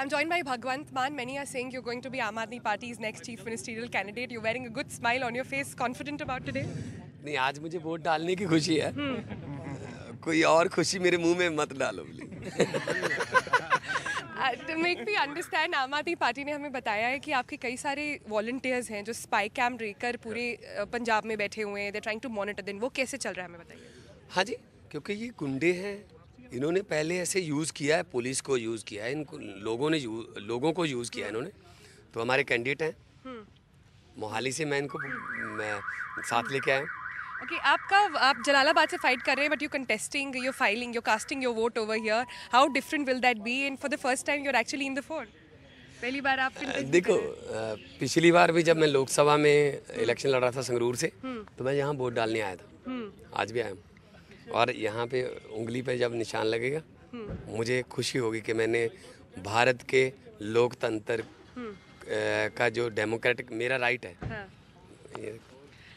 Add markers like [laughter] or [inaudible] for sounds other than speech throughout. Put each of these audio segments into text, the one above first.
I'm joined by Bhagwant Man. Many are saying you're going to be Aam Party's next chief ministerial candidate. You're wearing a good smile on your face. Confident about today? नहीं आज मुझे vote डालने की खुशी है कोई और खुशी मेरे मुंह में मत डालो मेक मी अंडरस्टैंड आम आदमी पार्टी ने हमें बताया है कि आपके कई सारे वॉल्टियर्स हैं जो स्पाई कैम लेकर पूरे पंजाब में बैठे हुए हैं दे ट्राइंग टू मॉनिटर दिन वो कैसे चल रहा है हमें बताइए हाँ जी क्योंकि ये गुंडे हैं इन्होंने पहले ऐसे यूज़ किया है पुलिस को यूज़ किया है इनको लोगों ने लोगों को यूज़ किया है इन्होंने तो हमारे कैंडिडेट हैं हम्म। मोहाली से मैं इनको मैं साथ हम्म। लेके आया हूँ ओके okay, आपका आप जलालाबाद से फाइट कर रहे हैं but you contesting you filing you casting your vote over here how different will that be and for the first time you are actually in the fold पहली बार आप देखो पिछली बार भी जब मैं लोकसभा में इलेक्शन लड़ रहा था संगरूर से हम्म। तो मैं यहाँ वोट डालने आया था आज भी आया हूँ और यहाँ पे उंगली पे जब निशान लगेगा मुझे खुशी होगी कि मैंने भारत के लोकतंत्र का जो डेमोक्रेटिक मेरा राइट है हाँ।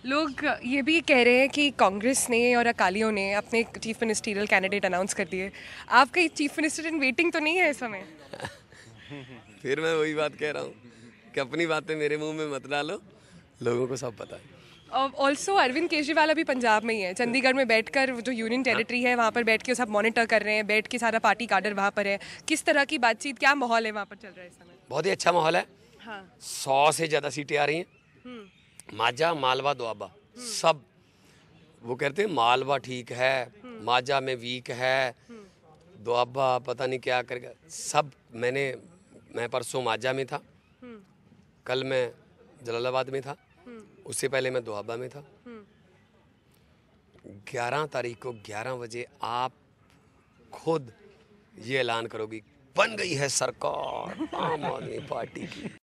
लोग ये भी कह रहे हैं कि कांग्रेस ने और अकालियों ने अपने चीफ मिनिस्टीरियल कैंडिडेट अनाउंस कर दिए आपका चीफ मिनिस्टर इन वेटिंग तो नहीं है इस समय [laughs] फिर मैं वही बात कह रहा हूँ कि अपनी बातें मेरे मुंह में मत डालो लोगों को सब पता है ऑल्सो अरविंद केजरीवाल अभी पंजाब में ही है चंडीगढ़ में बैठकर जो यूनियन टेरिटरी है वहाँ पर बैठ के सब मॉनिटर कर रहे हैं बैठ के सारा पार्टी काडर वहाँ पर है किस तरह की बातचीत क्या माहौल है वहाँ पर चल रहा है इस समय बहुत ही अच्छा माहौल है हाँ। सौ से ज़्यादा सीटें आ रही हैं हम्म। माजा मालवा दुआबा हम्म। सब वो कहते हैं मालवा ठीक है हम्म। माजा में वीक है दुआबा पता नहीं क्या करेगा सब मैंने मैं परसों माजा में था कल मैं जलालाबाद में था उससे पहले मैं दोहाबा में था ग्यारह तारीख को ग्यारह बजे आप खुद ये ऐलान करोगी बन गई है सरकार आम आदमी पार्टी की